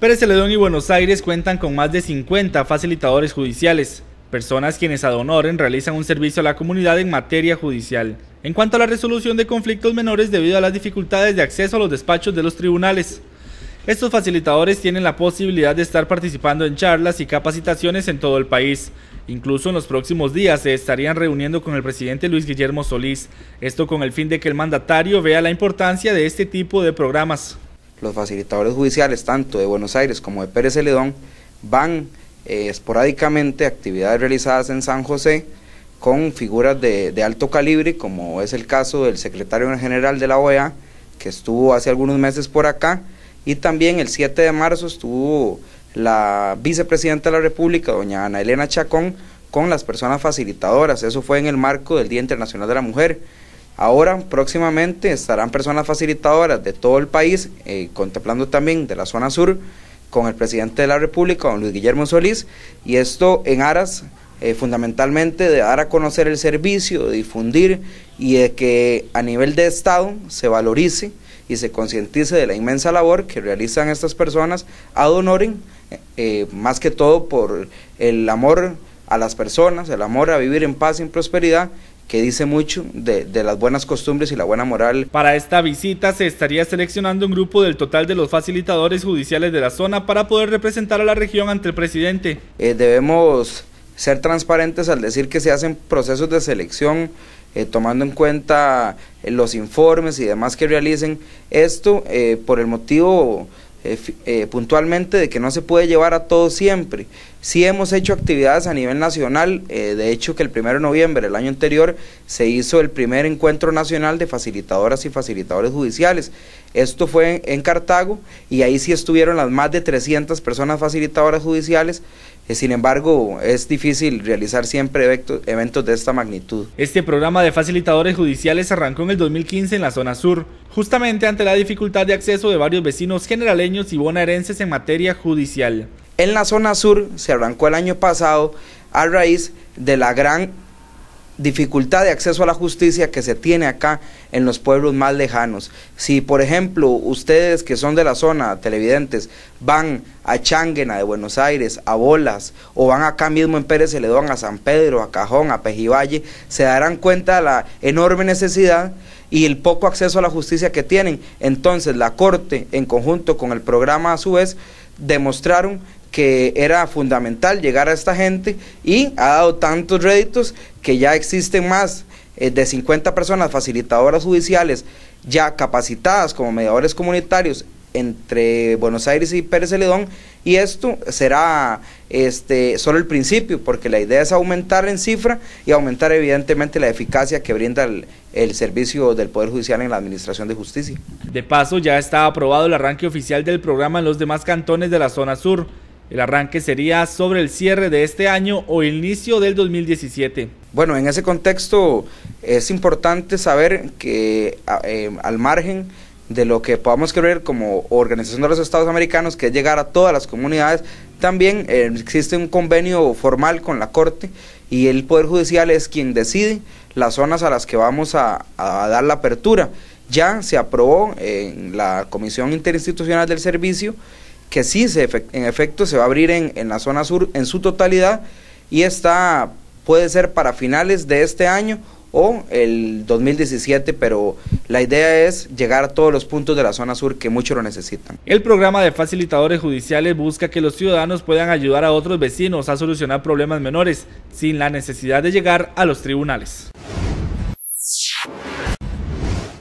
Pérez Celedón y Buenos Aires cuentan con más de 50 facilitadores judiciales, personas quienes ad honorem realizan un servicio a la comunidad en materia judicial. En cuanto a la resolución de conflictos menores debido a las dificultades de acceso a los despachos de los tribunales, estos facilitadores tienen la posibilidad de estar participando en charlas y capacitaciones en todo el país. Incluso en los próximos días se estarían reuniendo con el presidente Luis Guillermo Solís, esto con el fin de que el mandatario vea la importancia de este tipo de programas los facilitadores judiciales, tanto de Buenos Aires como de Pérez Celedón, van eh, esporádicamente a actividades realizadas en San José con figuras de, de, alto calibre, como es el caso del secretario general de la OEA, que estuvo hace algunos meses por acá, y también el 7 de marzo estuvo la vicepresidenta de la República, doña Ana Elena Chacón, con las personas facilitadoras. Eso fue en el marco del Día Internacional de la Mujer. Ahora, próximamente, estarán personas facilitadoras de todo el país, eh, contemplando también de la zona sur, con el presidente de la República, don Luis Guillermo Solís, y esto en aras eh, fundamentalmente de dar a conocer el servicio, de difundir y de que a nivel de Estado se valorice y se concientice de la inmensa labor que realizan estas personas, ad honoring, eh, más que todo por el amor a las personas, el amor a vivir en paz y en prosperidad que dice mucho de, las buenas costumbres y la buena moral. Para esta visita se estaría seleccionando un grupo del total de los facilitadores judiciales de la zona para poder representar a la región ante el presidente. Eh, debemos ser transparentes al decir que se hacen procesos de selección, eh, tomando en cuenta eh, los informes y demás que realicen. Esto por el motivo eh, eh, puntualmente de que no se puede llevar a todo siempre. Sí hemos hecho actividades a nivel nacional, eh, de hecho que el 1 de noviembre del año anterior se hizo el primer encuentro nacional de facilitadoras y facilitadores judiciales. Esto fue en, Cartago y ahí sí estuvieron las más de 300 personas facilitadoras judiciales eh, sin embargo, es difícil realizar siempre eventos de esta magnitud. Este programa de facilitadores judiciales arrancó en el 2015 en la zona sur, justamente ante la dificultad de acceso de varios vecinos generaleños y bonaerenses en materia judicial. En la zona sur se arrancó el año pasado a raíz de la gran dificultad de acceso a la justicia que se tiene acá en los pueblos más lejanos. Si, por ejemplo, ustedes que son de la zona, televidentes, van a Changuena de Buenos Aires, a Bolas, o van acá mismo en Pérez Celedón, a San Pedro, a Cajón, a Pejivalle, se darán cuenta de la enorme necesidad y el poco acceso a la justicia que tienen. Entonces, la Corte, en conjunto con el programa a su vez, demostraron que era fundamental llegar a esta gente y ha dado tantos réditos que ya existen más eh, de 50 personas facilitadoras judiciales ya capacitadas como mediadores comunitarios entre Buenos Aires y Pérez Celedón y esto será este solo el principio porque la idea es aumentar en cifra y aumentar evidentemente la eficacia que brinda el servicio del Poder Judicial en la Administración de Justicia. De paso ya está aprobado el arranque oficial del programa en los demás cantones de la zona sur el arranque sería sobre el cierre de este año o inicio del 2017. Bueno, en ese contexto es importante saber que eh, al margen de lo que podamos creer como Organización de los Estados Americanos, que es llegar a todas las comunidades, también eh, existe un convenio formal con la Corte y el Poder Judicial es quien decide las zonas a las que vamos a dar la apertura. Ya se aprobó en la Comisión Interinstitucional del Servicio que sí se en efecto se va a abrir en, en, la zona sur en su totalidad y esta puede ser para finales de este año o el 2017, pero la idea es llegar a todos los puntos de la zona sur que mucho lo necesitan. El programa de facilitadores judiciales busca que los ciudadanos puedan ayudar a otros vecinos a solucionar problemas menores sin la necesidad de llegar a los tribunales.